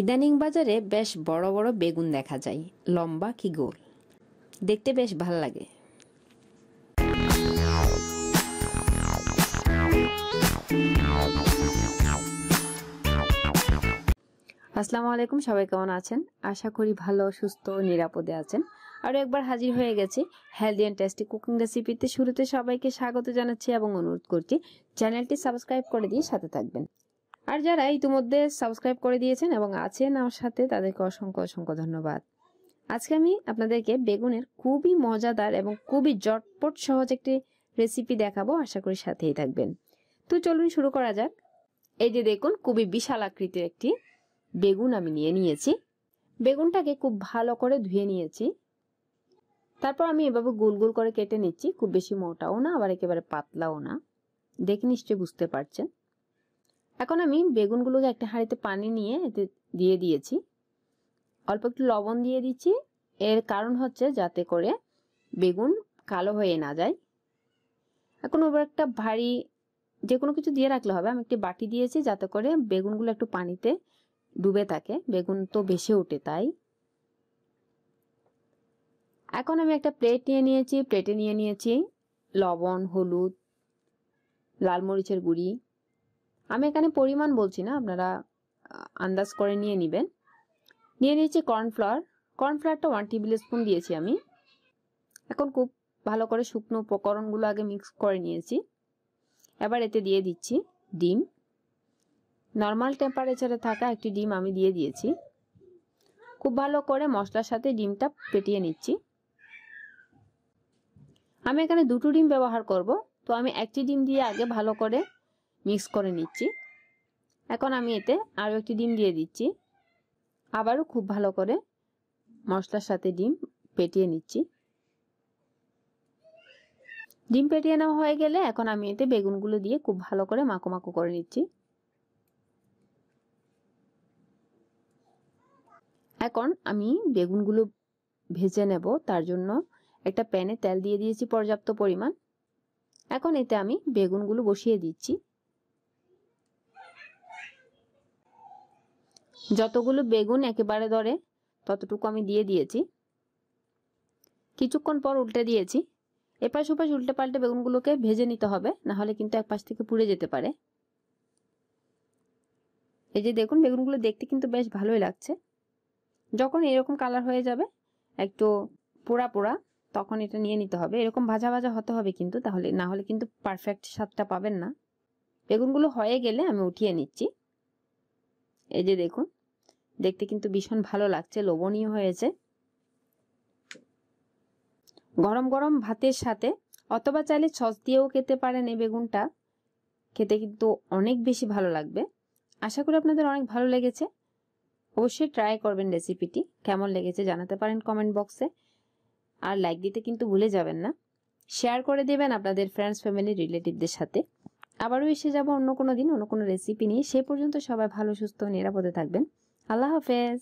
ইদানিং বাজারে বেশ বড় বড় বেগুন দেখা যায় লম্বা কি গোল দেখতে বেশ ভাল লাগে আসসালামু আলাইকুম সবাই কেমন আছেন আশা করি ভালো সুস্থ নিরাপদে আছেন আরও একবার হাজির হয়ে গেছি হেলদি অ্যান্ড টেস্টি কুকিং রেসিপিতে শুরুতে সবাইকে স্বাগত জানাচ্ছি এবং অনুরোধ করছি চ্যানেলটি সাবস্ক্রাইব করে দিয়ে সাথে থাকবেন আর যারা ইতিমধ্যে সাবস্ক্রাইব করে দিয়েছেন এবং আছেন আমার সাথে তাদেরকে অসংখ্য অসংখ্য ধন্যবাদ আজকে আমি আপনাদেরকে বেগুনের খুবই মজাদার এবং খুবই জটপট সহজ একটি রেসিপি দেখাবো আশা করি সাথেই থাকবেন তো চলুন শুরু করা যাক এই যে দেখুন খুবই বিশাল আকৃতির একটি বেগুন আমি নিয়ে নিয়েছি বেগুনটাকে খুব ভালো করে ধুয়ে নিয়েছি তারপর আমি এভাবে গোল গোল করে কেটে নিচ্ছি খুব বেশি মোটাও না আবার একেবারে পাতলাও না দেখে নিশ্চয়ই বুঝতে পারছেন এখন আমি বেগুনগুলোকে একটা হাঁড়িতে পানি নিয়ে এতে দিয়ে দিয়েছি অল্প একটু লবণ দিয়ে দিচ্ছি এর কারণ হচ্ছে যাতে করে বেগুন কালো হয়ে না যায় এখন ওপর একটা ভারী যে কোনো কিছু দিয়ে রাখলে হবে আমি একটি বাটি দিয়েছি যাতে করে বেগুনগুলো একটু পানিতে ডুবে থাকে বেগুন তো বেশি ওঠে তাই এখন আমি একটা প্লেট নিয়ে নিয়েছি প্লেটে নিয়ে নিয়েছি লবণ হলুদ লাল মরিচের গুঁড়ি আমি এখানে পরিমাণ বলছি না আপনারা আন্দাজ করে নিয়ে নেবেন নিয়ে নিয়েছি কর্নফ্লাওয়ার কর্নফ্লাওয়ারটা ওয়ান টেবিল স্পুন দিয়েছি আমি এখন খুব ভালো করে শুকনো উপকরণগুলো আগে মিক্স করে নিয়েছি এবার এতে দিয়ে দিচ্ছি ডিম নর্মাল টেম্পারেচারে থাকা একটি ডিম আমি দিয়ে দিয়েছি খুব ভালো করে মশলার সাথে ডিমটা পেটিয়ে নিচ্ছি আমি এখানে দুটো ডিম ব্যবহার করব তো আমি একটি ডিম দিয়ে আগে ভালো করে মিক্স করে নিচ্ছি এখন আমি এতে আরও একটি ডিম দিয়ে দিচ্ছি আবারও খুব ভালো করে মশলার সাথে ডিম পেটিয়ে নিচ্ছি ডিম পেটিয়ে নেওয়া হয়ে গেলে এখন আমি এতে বেগুনগুলো দিয়ে খুব ভালো করে মাখো মাখো করে নিচ্ছি এখন আমি বেগুনগুলো ভেজে নেব তার জন্য একটা প্যানে তেল দিয়ে দিয়েছি পর্যাপ্ত পরিমাণ এখন এতে আমি বেগুনগুলো বসিয়ে দিচ্ছি যতগুলো বেগুন একেবারে ধরে ততটুকু আমি দিয়ে দিয়েছি কিছুক্ষণ পর উল্টে দিয়েছি এপাশ ওপাশ উল্টে পাল্টে বেগুনগুলোকে ভেজে নিতে হবে না হলে কিন্তু এক পাশ থেকে পুড়ে যেতে পারে এই যে দেখুন বেগুনগুলো দেখতে কিন্তু বেশ ভালোই লাগছে যখন এরকম কালার হয়ে যাবে একটু পোড়া পোড়া তখন এটা নিয়ে নিতে হবে এরকম ভাজা ভাজা হতে হবে কিন্তু তাহলে না হলে কিন্তু পারফেক্ট স্বাদটা পাবেন না বেগুনগুলো হয়ে গেলে আমি উঠিয়ে নিচ্ছি এই যে দেখুন দেখতে কিন্তু ভীষণ ভালো লাগছে লোভনীয় হয়েছে গরম গরম ভাতের সাথে অথবা চাইলে ছস দিয়েও খেতে পারেন এই বেগুনটা খেতে কিন্তু অনেক বেশি ভালো লাগবে আশা করি আপনাদের অনেক ভালো লেগেছে অবশ্যই ট্রাই করবেন রেসিপিটি কেমন লেগেছে জানাতে পারেন কমেন্ট বক্সে আর লাইক দিতে কিন্তু ভুলে যাবেন না শেয়ার করে দেবেন আপনাদের ফ্রেন্ডস ফ্যামিলি রিলেটিভদের সাথে আবারও এসে যাব অন্য কোনো দিন অন্য কোনো রেসিপি নিয়ে সে পর্যন্ত সবাই ভালো সুস্থ নিরাপদে থাকবেন আল্লাহ হাফেজ